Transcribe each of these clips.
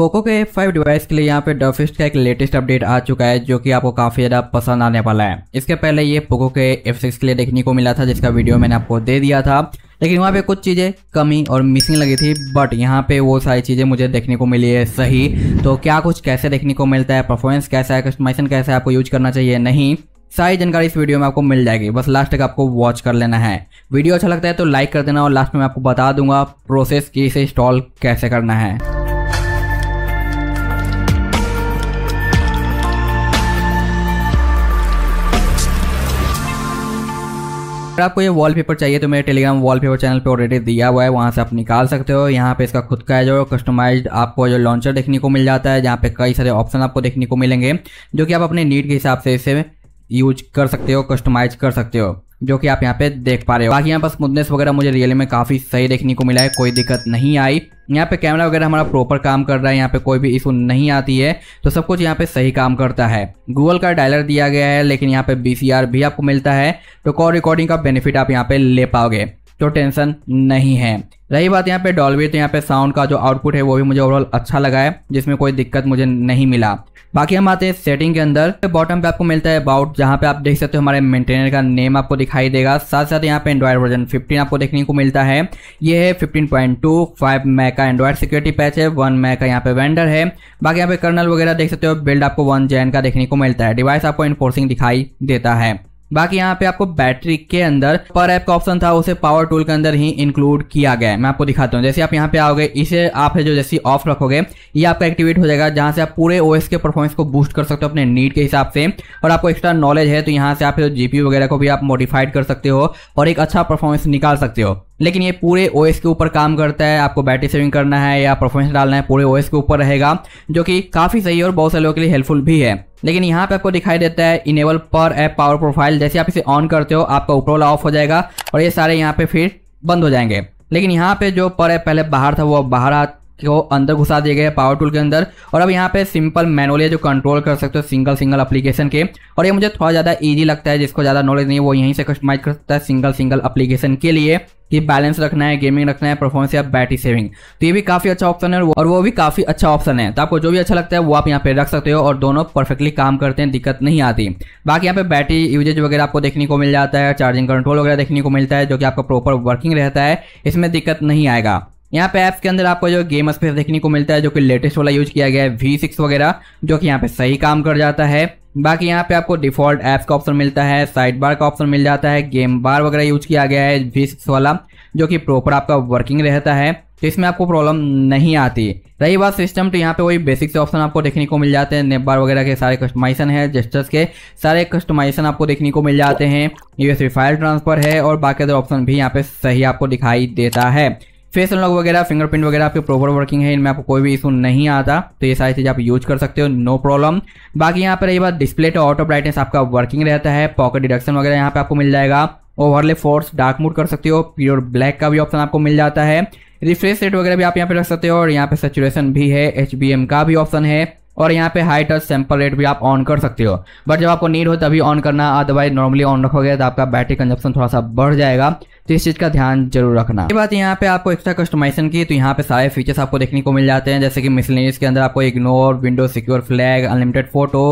Poco के F5 device के लिए यहाँ पे डॉफिस्ट का एक लेटेस्ट अपडेट आ चुका है जो कि आपको काफ़ी ज़्यादा पसंद आने वाला है इसके पहले ये पोको के F6 के लिए देखने को मिला था जिसका वीडियो मैंने आपको दे दिया था लेकिन वहाँ पे कुछ चीज़ें कमी और मिसिंग लगी थी बट यहाँ पे वो सारी चीज़ें मुझे देखने को मिली है सही तो क्या कुछ कैसे देखने को मिलता है परफॉर्मेंस कैसा है कस्टमाइजेशन कैसा है आपको यूज करना चाहिए नहीं सारी जानकारी इस वीडियो में आपको मिल जाएगी बस लास्ट तक आपको वॉच कर लेना है वीडियो अच्छा लगता है तो लाइक कर देना और लास्ट में मैं आपको बता दूंगा प्रोसेस की इसे इंस्टॉल कैसे करना है अगर आपको ये वॉलपेपर चाहिए तो मेरे टेलीग्राम वॉलपेपर चैनल पे ऑलरेडी दिया हुआ है वहाँ से आप निकाल सकते हो यहाँ पे इसका खुद का है जो कस्टमाइज्ड आपको जो लॉन्चर देखने को मिल जाता है जहाँ पे कई सारे ऑप्शन आपको देखने को मिलेंगे जो कि आप अपने नीड के हिसाब से इसे यूज कर सकते हो कस्टमाइज कर सकते हो जो कि आप यहाँ पे देख पा रहे हो बाकी यहाँ पर स्मूथनेस वगैरह मुझे रियल में काफ़ी सही देखने को मिला है कोई दिक्कत नहीं आई यहाँ पे कैमरा वगैरह हमारा प्रॉपर काम कर रहा है यहाँ पे कोई भी इशू नहीं आती है तो सब कुछ यहाँ पे सही काम करता है गूगल का डायलर दिया गया है लेकिन यहाँ पे बी भी आपको मिलता है तो कॉल रिकॉर्डिंग का बेनिफिट आप यहाँ पे ले पाओगे तो टेंशन नहीं है रही बात यहाँ पे डॉल्बी तो यहाँ पे साउंड का जो आउटपुट है वो भी मुझे ओवरऑल अच्छा लगा है जिसमें कोई दिक्कत मुझे नहीं मिला बाकी हम आते हैं सेटिंग के अंदर तो बॉटम पे आपको मिलता है अबाउट जहाँ पे आप देख सकते हो हमारे मेंटेनर का नेम आपको दिखाई देगा साथ साथ यहाँ पे एंड्रॉयड वर्जन 15 आपको देखने को मिलता है ये है टू फाइव मै का एंड्रॉयड सिक्योरिटी पैच है वन मै का यहाँ पे वेंडर है बाकी यहाँ पे कर्नल वगैरह देख सकते हो बिल्ड आपको वन जैन का देखने को मिलता है डिवाइस आपको इनफोर्सिंग दिखाई देता है बाकी यहाँ पे आपको बैटरी के अंदर पर ऐप का ऑप्शन था उसे पावर टूल के अंदर ही इंक्लूड किया गया है मैं आपको दिखाता हूँ जैसे आप यहाँ पे आओगे इसे आप है जो जैसे ऑफ रखोगे ये आपका एक्टिवेट हो जाएगा जहाँ से आप पूरे ओएस के परफॉर्मेंस को बूस्ट कर सकते हो अपने नीड के हिसाब से और आपको एक्स्ट्रा नॉलेज है तो यहाँ से आप जी वगैरह को भी आप मॉडिफाइड कर सकते हो और एक अच्छा परफॉर्मेंस निकाल सकते हो लेकिन ये पूरे ओ के ऊपर काम करता है आपको बैटरी सेविंग करना है या परफॉर्मेंस डालना है पूरे ओ के ऊपर रहेगा जो कि काफ़ी सही और बहुत से लोगों के लिए हेल्पफुल भी है लेकिन यहाँ पे आपको दिखाई देता है इनेबल पर ऐप पावर प्रोफाइल जैसे आप इसे ऑन करते हो आपका ऊपर वाला ऑफ हो जाएगा और ये सारे यहाँ पे फिर बंद हो जाएंगे लेकिन यहाँ पे जो पर ऐप पहले बाहर था वो बाहर बाहर को अंदर घुसा दिया गया पावर टूल के अंदर और अब यहाँ पे सिंपल मैनुअली जो कंट्रोल कर सकते हो सिंगल सिंगल एप्लीकेशन के और ये मुझे थोड़ा ज़्यादा ईजी लगता है जिसको ज़्यादा नॉलेज नहीं वो यहीं से कस्टमाइज कर सकता है सिंगल सिंगल एप्लीकेशन के लिए कि बैलेंस रखना है गेमिंग रखना है परफॉर्मेंस या बैटरी सेविंग तो ये भी काफ़ी अच्छा ऑप्शन है और वो भी काफ़ी अच्छा ऑप्शन है तो आपको जो भी अच्छा लगता है वो आप यहाँ पे रख सकते हो और दोनों परफेक्टली काम करते हैं दिक्कत नहीं आती बाकी यहाँ पे बैटरी यूजेज वगैरह आपको देखने को मिल जाता है चार्जिंग कंट्रोल वगैरह देखने को मिलता है जो कि आपका प्रॉपर वर्किंग रहता है इसमें दिक्कत नहीं आएगा यहाँ पे ऐप्स के अंदर आपको जो गेम स्पेस देखने को मिलता है जो कि लेटेस्ट वाला यूज किया गया है वी सिक्स वगैरह जो कि यहाँ पे सही काम कर जाता है बाकी यहाँ पे आपको डिफॉल्ट ऐप्स का ऑप्शन मिलता है साइड बार का ऑप्शन मिल जाता है गेम बार वगैरह यूज किया गया है वी सिक्स वाला जो कि प्रॉपर आपका वर्किंग रहता है तो इसमें आपको प्रॉब्लम नहीं आती रही बात सिस्टम तो यहाँ पे वही बेसिक से ऑप्शन आपको देखने को मिल जाते हैं नेबार बार वगैरह के सारे कस्टमाइजेशन है जेस्टर्स के सारे कस्टमाइजेशन आपको देखने को मिल जाते हैं यूएसबी फाइल ट्रांसफर है और बाकी अदर ऑप्शन भी यहाँ पे सही आपको दिखाई देता है फेस अनलॉक वगैरह फिंगरप्रिंट वगैरह आपके प्रॉपर वर्किंग है इनमें आपको कोई भी इशू नहीं आता तो ये सारी चीज़ें आप यूज कर सकते हो नो प्रॉब्लम बाकी यहाँ पर ये बात डिस्प्ले तो ऑटो ब्राइटनेस आपका वर्किंग रहता है पॉकेट डिडक्शन वगैरह यहाँ पे आपको मिल जाएगा ओवरले फोर्स डार्क मूड कर सकते हो प्योर ब्लैक का भी ऑप्शन आपको मिल जाता है रिफ्रेश रेट वगैरह भी आप यहाँ पे रख सकते हो और यहाँ पे सेचुरेशन भी है एच का भी ऑप्शन है और यहाँ पे हाई टच सैंपल रेट भी आप ऑन कर सकते हो बट जब आपको नीड हो तभी ऑन करना अदरवाइज नॉर्मली ऑन रखोगे तो आपका बैटरी कंजप्शन थोड़ा सा बढ़ जाएगा तो इस चीज़ का ध्यान जरूर रखना ये बात यहाँ पे आपको एक्स्ट्रा कस्टमाइजेशन की तो यहाँ पे सारे फीचर्स आपको देखने को मिल जाते हैं जैसे कि मिसलेनियस के अंदर आपको ignore window secure flag unlimited photo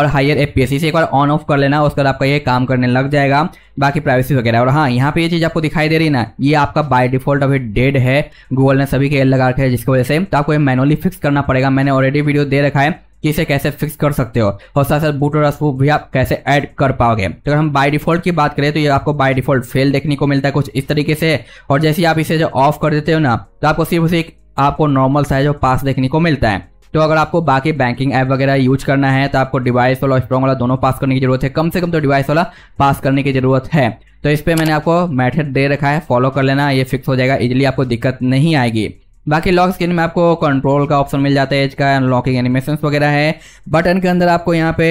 और हायर एफ पी एक बार ऑन ऑफ कर लेना उसके बाद आपका ये काम करने लग जाएगा बाकी प्राइवेसी वगैरह और हाँ यहाँ पे ये चीज़ आपको दिखाई दे रही ना ये आपका बाय डिफॉल्ट अभी डेड है गूगल ने सभी के एल लगा रखे है जिसकी वजह से तो आपको ये मैनुअली फिक्स करना पड़ेगा मैंने ऑलरेडी वीडियो दे रखा है कि इसे कैसे फिक्स कर सकते हो और साथ साथ बूट और स्पूप भी आप कैसे ऐड कर पाओगे तो अगर हम बाय डिफॉल्ट की बात करें तो ये आपको बाय डिफॉल्ट फेल देखने को मिलता है कुछ इस तरीके से और जैसे आप इसे जो ऑफ कर देते हो ना तो आपको सिर्फ उसे एक आपको नॉर्मल साइज और पास देखने को मिलता है तो अगर आपको बाकी बैंकिंग ऐप वगैरह यूज करना है तो आपको डिवाइस वाला स्ट्रॉन्ग वाला दोनों पास करने की जरूरत है कम से कम तो डिवाइस वाला पास करने की जरूरत है तो इस पर मैंने आपको मैथड दे रखा है फॉलो कर लेना ये फिक्स हो जाएगा इजिली आपको दिक्कत नहीं आएगी बाकी लॉक स्क्रीन में आपको कंट्रोल का ऑप्शन मिल जाता है इसका अनलॉकिंग एनिमेशन वगैरह है बटन के अंदर आपको यहाँ पे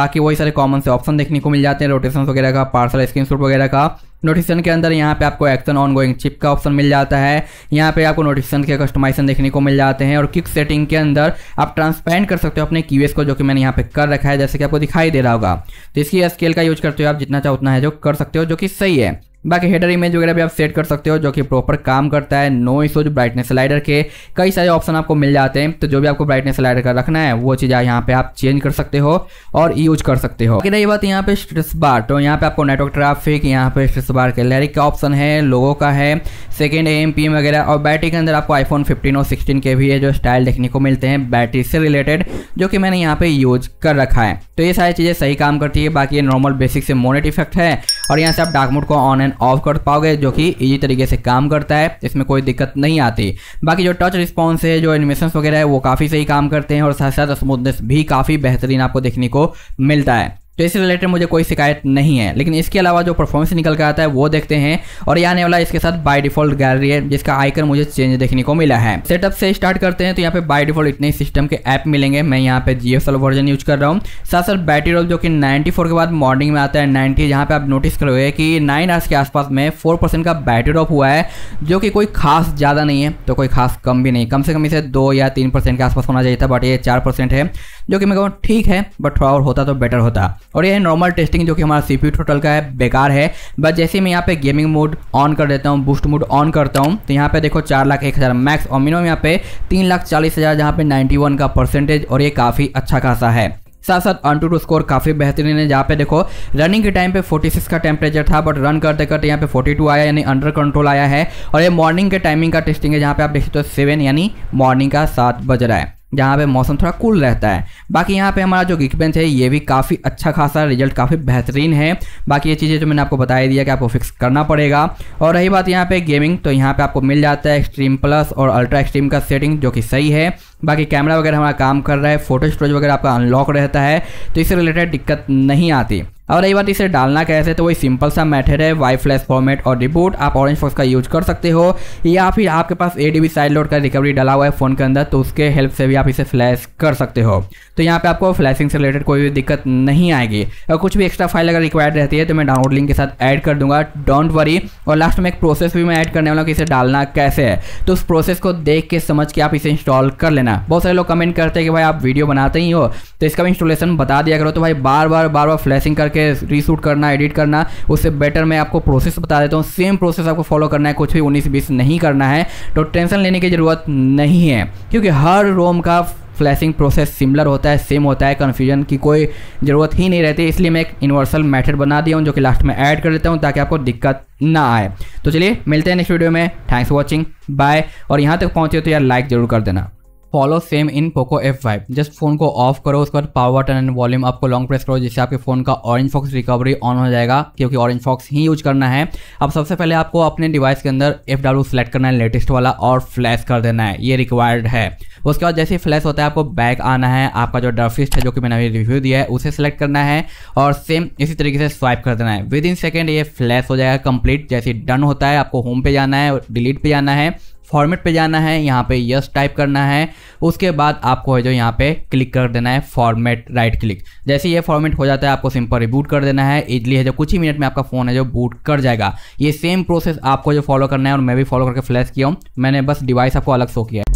बाकी वही सारे कॉमन से ऑप्शन देखने को मिल जाते हैं रोटेशन वगैरह का पार्सल स्क्रीन वगैरह का नोटिफिकेशन के अंदर यहाँ पे आपको एक्शन ऑन गोइंग चिप का ऑप्शन मिल जाता है यहाँ पे आपको नोटिफिकेशन के कस्टमाइजेशन देखने को मिल जाते हैं और किक सेटिंग के अंदर आप ट्रांसपेरेंट कर सकते हो अपने क्यूएस को जो कि मैंने यहाँ पे कर रखा है जैसे कि आपको दिखाई दे रहा होगा तो इसकी स्केल का यूज करते हो आप जितना चाहो उतना है जो कर सकते हो जो कि सही है बाकी हेडर इमेज वगैरह भी आप सेट कर सकते हो जो कि प्रॉपर काम करता है नो इशूज ब्राइटनेस स्लाइडर के कई सारे ऑप्शन आपको मिल जाते हैं तो जो भी आपको ब्राइटनेस स्लाइडर का रखना है वो चीज़ यहाँ पे आप चेंज कर सकते हो और यूज कर सकते हो रही बात यहाँ पे स्ट्रेस बार तो यहाँ पे आपको नेटवर्क ट्राफिक यहाँ पे स्ट्रेस बार के लैरिक का ऑप्शन है लोगों का है सेकेंड ए एम पी वगैरह और बैटरी के अंदर आपको आईफोन फिफ्टीन और सिक्सटीन के भी है जो स्टाइल देखने को मिलते हैं बैटरी से रिलेटेड जो कि मैंने यहाँ पे यूज कर रखा है तो ये सारी चीज़ें सही काम करती है बाकी ये नॉर्मल बेसिक से मोनेट इफेक्ट है और यहाँ से आप डार्क मोड को ऑन एंड एंड ऑफ कर पाओगे जो कि इजी तरीके से काम करता है इसमें कोई दिक्कत नहीं आती बाकी जो टच रिस्पॉन्स है जो एनिमेशन वगैरह है वो काफ़ी सही काम करते हैं और साथ साथ स्मूथनेस भी काफ़ी बेहतरीन आपको देखने को मिलता है तो इससे रिलेटेड मुझे कोई शिकायत नहीं है लेकिन इसके अलावा जो परफॉर्मेंस निकल के आता है वो देखते हैं और ये आने वाला इसके साथ बाय डिफॉल्ट गैलरी है जिसका आइकन मुझे चेंज देखने को मिला है सेटअप से स्टार्ट करते हैं तो यहाँ पे बाय डिफॉल्ट इतने सिस्टम के ऐप मिलेंगे मैं यहाँ पे जी वर्जन यूज कर रहा हूँ साथ साथ बैटरी रोल जो कि नाइन्टी के बाद मॉर्निंग में आता है नाइन्टी जहाँ पे आप नोटिस करोगे कि नाइन आवर्स के आसपास में फोर का बैटरी ड्रॉप हुआ है जो कि कोई खास ज़्यादा नहीं है तो कोई खास कम भी नहीं कम से कम इसे दो या तीन के आसपास होना चाहिए था बट ये चार है जो कि मैं कहूँ ठीक है बट थोड़ा और होता तो बेटर होता और यह नॉर्मल टेस्टिंग जो कि हमारा सी पी टोटल का है बेकार है बस जैसे मैं यहाँ पे गेमिंग मोड ऑन कर देता हूँ बूस्ट मोड ऑन करता हूँ तो यहाँ पे देखो चार लाख एक हज़ार मैक्स और मिनिमम यहाँ पे तीन लाख चालीस हज़ार जहाँ पे नाइन्टी वन का परसेंटेज और ये काफ़ी अच्छा खासा है साथ साथ अन टू टू स्कोर काफ़ी बेहतरीन है जहाँ पे देखो रनिंग के टाइम पे 46 का टेम्परेचर था बट रन करते करते यहाँ पे 42 आया यानी अंडर कंट्रोल आया है और ये मॉर्निंग के टाइमिंग का टेस्टिंग है जहाँ पे आप देख सकते हो सेवन यानी मॉर्निंग का सात बज रहा है जहाँ पे मौसम थोड़ा कूल रहता है बाकी यहाँ पे हमारा जो गिक है ये भी काफ़ी अच्छा खासा रिजल्ट काफ़ी बेहतरीन है बाकी ये चीज़ें जो मैंने आपको बताई दिया कि आपको फिक्स करना पड़ेगा और रही बात यहाँ पे गेमिंग तो यहाँ पे आपको मिल जाता है एक्सट्रीम प्लस और अल्ट्रा एक्सट्रीम का सेटिंग जो कि सही है बाकी कैमरा वगैरह हमारा काम कर रहा है फोटो स्टोरेज वगैरह आपका अनलॉक रहता है तो इससे रिलेटेड दिक्कत नहीं आती अब रही बात इसे डालना कैसे तो वही सिंपल सा मेथड है वाई फ्लैश फॉर्मेट और रिबूट आप ऑरेंज फोर्स का यूज कर सकते हो या फिर आपके पास ए डी साइड लोड का रिकवरी डाला हुआ है फोन के अंदर तो उसके हेल्प से भी आप इसे फ्लैश कर सकते हो तो यहाँ पे आपको फ्लैशिंग से रिलेटेड कोई भी दिक्कत नहीं आएगी और कुछ भी एक्स्ट्रा फाइल अगर रिक्वायर्ड रहती है तो मैं डाउनलोड लिंक के साथ ऐड कर दूंगा डोंट वरी और लास्ट में एक प्रोसेस भी मैं ऐड करने वाला हूँ कि इसे डालना कैसे है तो उस प्रोसेस को देख के समझ के आप इसे इंस्टॉल कर लेना बहुत सारे लोग कमेंट करते हैं कि भाई आप वीडियो बनाते ही हो तो इसका भी इंस्टॉलेशन बता दिया करो तो भाई बार बार बार बार फ्लैशिंग करके रीशूट करना एडिट करना उससे बेटर मैं आपको प्रोसेस बता देता हूँ सेम प्रोसेस आपको फॉलो करना है कुछ भी उन्नीस बीस नहीं करना है तो टेंशन लेने की ज़रूरत नहीं है क्योंकि हर रोम का फ्लैशिंग प्रोसेस सिमिलर होता है सेम होता है कन्फ्यूजन की कोई ज़रूरत ही नहीं रहती इसलिए मैं एक यूनिवर्सल मैथड बना दिया हूँ जो कि लास्ट में ऐड कर देता हूँ ताकि आपको दिक्कत ना आए तो चलिए मिलते हैं नेक्स्ट वीडियो में थैंक्स फॉर वॉचिंग बाय और यहाँ तक पहुँचे तो यार लाइक ज़रूर कर देना follow same in Poco F five just phone को ऑफ करो उसके बाद पावर बटन एंड वॉल्यूम आपको लॉन्ग प्रेस करो जिससे आपके फोन का ऑरेंज फॉक्स रिकवरी ऑन हो जाएगा क्योंकि ऑरेंज फॉक्स ही यूज करना है अब सबसे पहले आपको अपने डिवाइस के अंदर एफ डब्ल्यू सेलेक्ट करना है लेटेस्ट वाला और फ्लैश कर देना है ये रिक्वायर्ड है उसके बाद जैसे फ्लैश होता है आपको बैक आना है आपका जो डरफिस्ट है जो कि मैंने अभी रिव्यू दिया है उसे सेलेक्ट करना है और सेम इसी तरीके से स्वाइप कर देना है विद इन सेकेंड ये फ्लैश हो जाएगा कंप्लीट जैसे डन होता है आपको होम पे जाना है डिलीट पे जाना है फॉर्मेट पे जाना है यहाँ पे यस टाइप करना है उसके बाद आपको है जो यहाँ पे क्लिक कर देना है फॉर्मेट राइट क्लिक जैसे ये फॉर्मेट हो जाता है आपको सिंपल रिबूट कर देना है इजली है जो कुछ ही मिनट में आपका फ़ोन है जो बूट कर जाएगा ये सेम प्रोसेस आपको जो फॉलो करना है और मैं भी फॉलो करके फ्लैश किया हूँ मैंने बस डिवाइस आपको अलग शो किया है